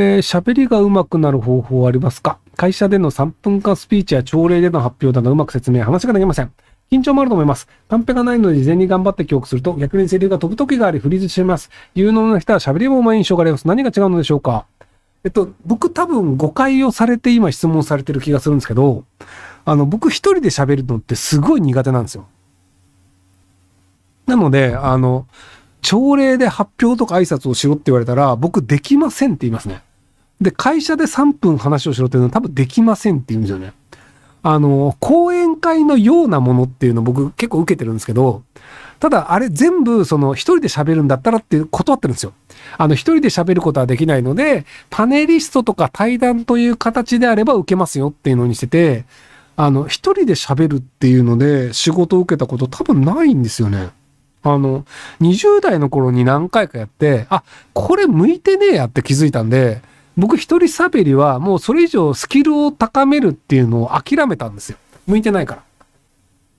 えー、喋りが上手くなる方法はありますか会社での3分間スピーチや朝礼での発表などうまく説明、話ができません。緊張もあると思います。カンペがないので事前に頑張って記憶すると逆にセリフが飛ぶ時がありフリーズしています。有能な人は喋りも上手い印象があります。何が違うのでしょうかえっと、僕多分誤解をされて今質問されてる気がするんですけど、あの、僕一人で喋るのってすごい苦手なんですよ。なので、あの、朝礼で発表とか挨拶をしろって言われたら、僕できませんって言いますね。で、会社で3分話をしろっていうのは多分できませんって言うんですよね。あの、講演会のようなものっていうの僕結構受けてるんですけど、ただあれ全部その一人で喋るんだったらって断ってるんですよ。あの一人で喋ることはできないので、パネリストとか対談という形であれば受けますよっていうのにしてて、あの一人で喋るっていうので仕事を受けたこと多分ないんですよね。あの、20代の頃に何回かやって、あ、これ向いてねえやって気づいたんで、僕一人喋りはもうそれ以上スキルを高めるっていうのを諦めたんですよ。向いてないか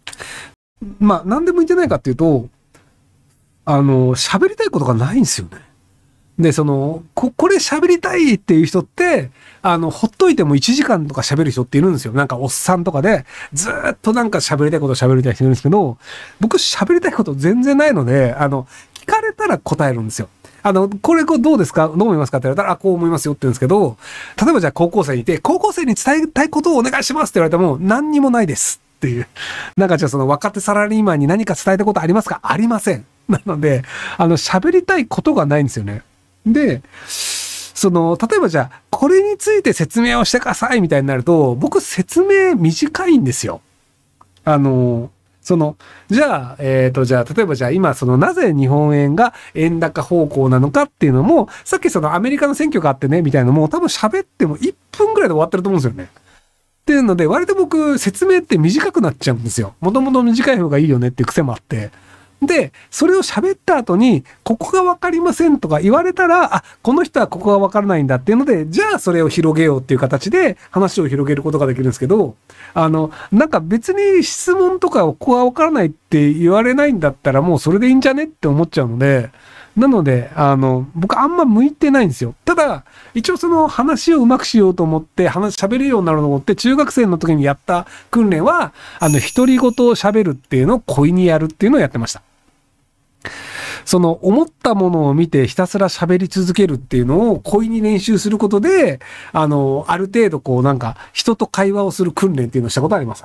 ら。まあ、なんで向いてないかっていうと、あの、喋りたいことがないんですよね。で、その、こ、これ喋りたいっていう人って、あの、ほっといても1時間とか喋る人っているんですよ。なんかおっさんとかで、ずっとなんか喋りたいこと喋りたい人いるんですけど、僕喋りたいこと全然ないので、あの、かれたら答えるんですよ。あの、これどうですかどう思いますかって言われたら、あ、こう思いますよって言うんですけど、例えばじゃあ高校生にいて、高校生に伝えたいことをお願いしますって言われても、何にもないですっていう。なんかじゃあその若手サラリーマンに何か伝えたことありますかありません。なので、あの、喋りたいことがないんですよね。で、その、例えばじゃあ、これについて説明をしてくださいみたいになると、僕説明短いんですよ。あの、その、じゃあ、えっ、ー、と、じゃあ、例えばじゃあ今、そのなぜ日本円が円高方向なのかっていうのも、さっきそのアメリカの選挙があってね、みたいなのも多分喋っても1分ぐらいで終わってると思うんですよね。っていうので、割と僕、説明って短くなっちゃうんですよ。もともと短い方がいいよねっていう癖もあって。で、それを喋った後に、ここがわかりませんとか言われたら、あ、この人はここがわからないんだっていうので、じゃあそれを広げようっていう形で話を広げることができるんですけど、あの、なんか別に質問とかここがわからないって言われないんだったらもうそれでいいんじゃねって思っちゃうので、なので、あの、僕あんま向いてないんですよ。ただ、一応その話をうまくしようと思って、話、喋るようになると思って、中学生の時にやった訓練は、あの、独り言を喋るっていうのを恋にやるっていうのをやってました。その思ったものを見てひたすら喋り続けるっていうのを恋に練習することで、あの、ある程度こうなんか人と会話をする訓練っていうのをしたことあります。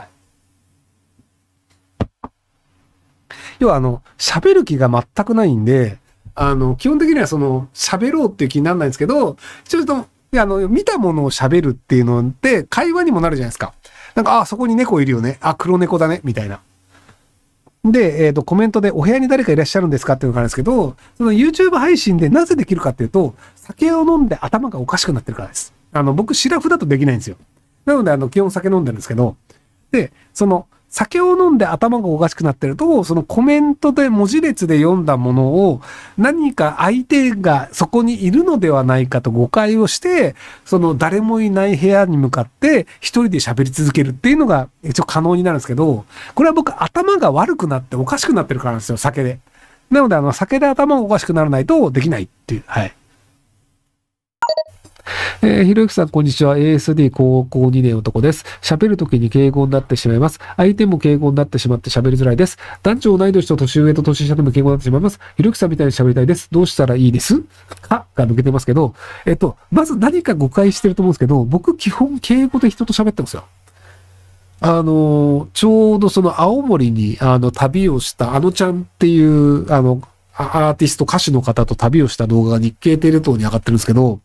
要はあの、喋る気が全くないんで、あの、基本的にはその、喋ろうっていう気にならないんですけど、ちょっと、あの、見たものを喋るっていうのって会話にもなるじゃないですか。なんか、あ、そこに猫いるよね。あ、黒猫だね。みたいな。で、えっ、ー、と、コメントでお部屋に誰かいらっしゃるんですかっていうのがあるんですけど、その YouTube 配信でなぜできるかっていうと、酒を飲んで頭がおかしくなってるからです。あの、僕、シラフだとできないんですよ。なので、あの、基本酒飲んでるんですけど、で、その、酒を飲んで頭がおかしくなってると、そのコメントで文字列で読んだものを、何か相手がそこにいるのではないかと誤解をして、その誰もいない部屋に向かって一人で喋り続けるっていうのが一応可能になるんですけど、これは僕頭が悪くなっておかしくなってるからなんですよ、酒で。なので、あの、酒で頭がおかしくならないとできないっていう、はい。えー、ひろゆきさん、こんにちは。ASD 高校2年男です。喋るときに敬語になってしまいます。相手も敬語になってしまって喋りづらいです。男女同い年と年上と年下でも敬語になってしまいます。ひろゆきさんみたいに喋りたいです。どうしたらいいですかが抜けてますけど、えっと、まず何か誤解してると思うんですけど、僕基本敬語で人と喋ってますよ。あの、ちょうどその青森に、あの、旅をした、あのちゃんっていう、あの、アーティスト、歌手の方と旅をした動画が日経テレ東に上がってるんですけど、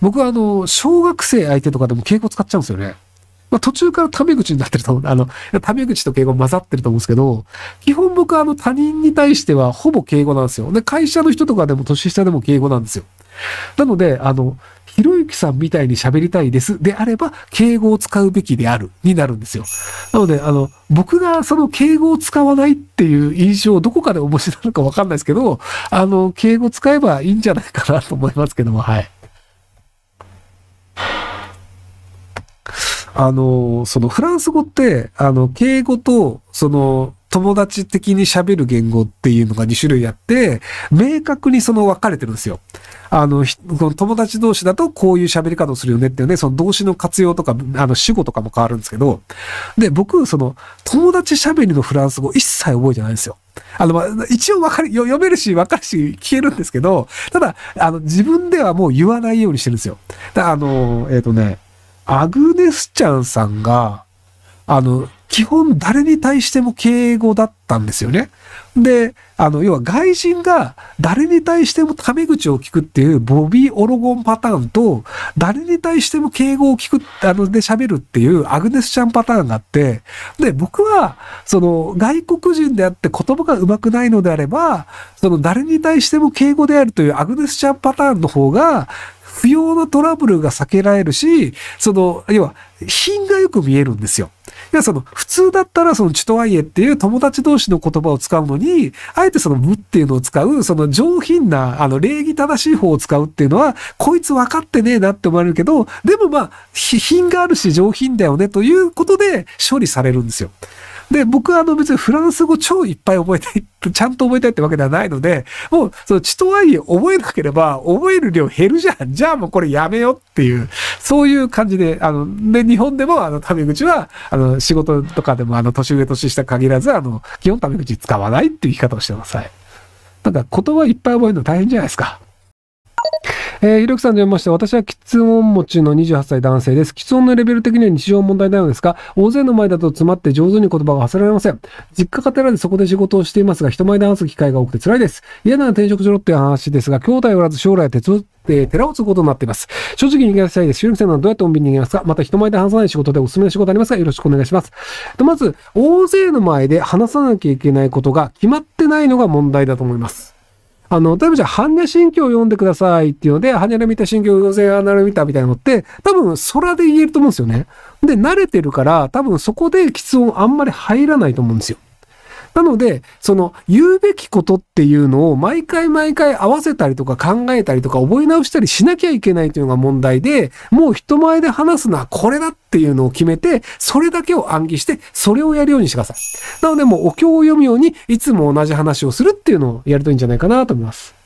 僕はあの、小学生相手とかでも敬語使っちゃうんですよね。まあ、途中からタメ口になってると思う。あの、タメ口と敬語混ざってると思うんですけど、基本僕はあの他人に対してはほぼ敬語なんですよ。で、会社の人とかでも年下でも敬語なんですよ。なので、あの、ひろゆきさんみたいに喋りたいですであれば、敬語を使うべきであるになるんですよ。なので、あの、僕がその敬語を使わないっていう印象をどこかでお持ちなのかわかんないですけど、あの、敬語使えばいいんじゃないかなと思いますけども、はい。あの、そのフランス語って、あの、敬語と、その、友達的に喋る言語っていうのが2種類あって、明確にその分かれてるんですよ。あの、友達同士だとこういう喋り方をするよねっていうね、その動詞の活用とか、あの、主語とかも変わるんですけど、で、僕、その、友達喋りのフランス語一切覚えてないんですよ。あの、まあ、一応わかる、読めるし、分かるし、消えるんですけど、ただ、あの、自分ではもう言わないようにしてるんですよ。だあの、えっ、ー、とね、アグネスちゃんさんが、あの、基本誰に対しても敬語だったんですよね。で、あの、要は外人が誰に対してもタメ口を聞くっていうボビー・オロゴンパターンと、誰に対しても敬語を聞く、あの、で喋るっていうアグネスちゃんパターンがあって、で、僕は、その、外国人であって言葉が上手くないのであれば、その、誰に対しても敬語であるというアグネスちゃんパターンの方が、不要なトラブルが避けられるし、その、要は、品がよく見えるんですよ。いや、その、普通だったら、その、チュトいイエっていう友達同士の言葉を使うのに、あえてその、無っていうのを使う、その、上品な、あの、礼儀正しい方を使うっていうのは、こいつ分かってねえなって思われるけど、でもまあ、品があるし上品だよねということで、処理されるんですよ。で、僕はあの別にフランス語超いっぱい覚えたい、ちゃんと覚えたいってわけではないので、もう、その血とはいえ覚えなければ、覚える量減るじゃん。じゃあもうこれやめよっていう、そういう感じで、あの、で、日本でもあの、タメ口は、あの、仕事とかでもあの、年上年下限らず、あの、基本タメ口使わないっていう言い方をしてください。なんか言葉いっぱい覚えるの大変じゃないですか。えー、ひろきさんと読みました。私は喫音持ちの28歳男性です。喫音のレベル的には日常問題なのですが、大勢の前だと詰まって上手に言葉が発せられません。実家カテらでそこで仕事をしていますが、人前で話す機会が多くて辛いです。嫌なら転職しろっていう話ですが、兄弟おらず将来は鉄えー、寺を継ぐことになっています。正直に言い出したいです。収さんならどうやって穏便に言いますかまた人前で話さない仕事でおすすめの仕事ありますかよろしくお願いします。と、まず、大勢の前で話さなきゃいけないことが決まってないのが問題だと思います。あの、例えばじゃあ、ハンネ神経を読んでくださいっていうので、ハネラ見た神経、偶然アナラ見たみたいなのって、多分、空で言えると思うんですよね。で、慣れてるから、多分そこでき音あんまり入らないと思うんですよ。なので、その言うべきことっていうのを毎回毎回合わせたりとか考えたりとか覚え直したりしなきゃいけないというのが問題で、もう人前で話すのはこれだっていうのを決めて、それだけを暗記して、それをやるようにしてください。なのでもうお経を読むように、いつも同じ話をするっていうのをやるといいんじゃないかなと思います。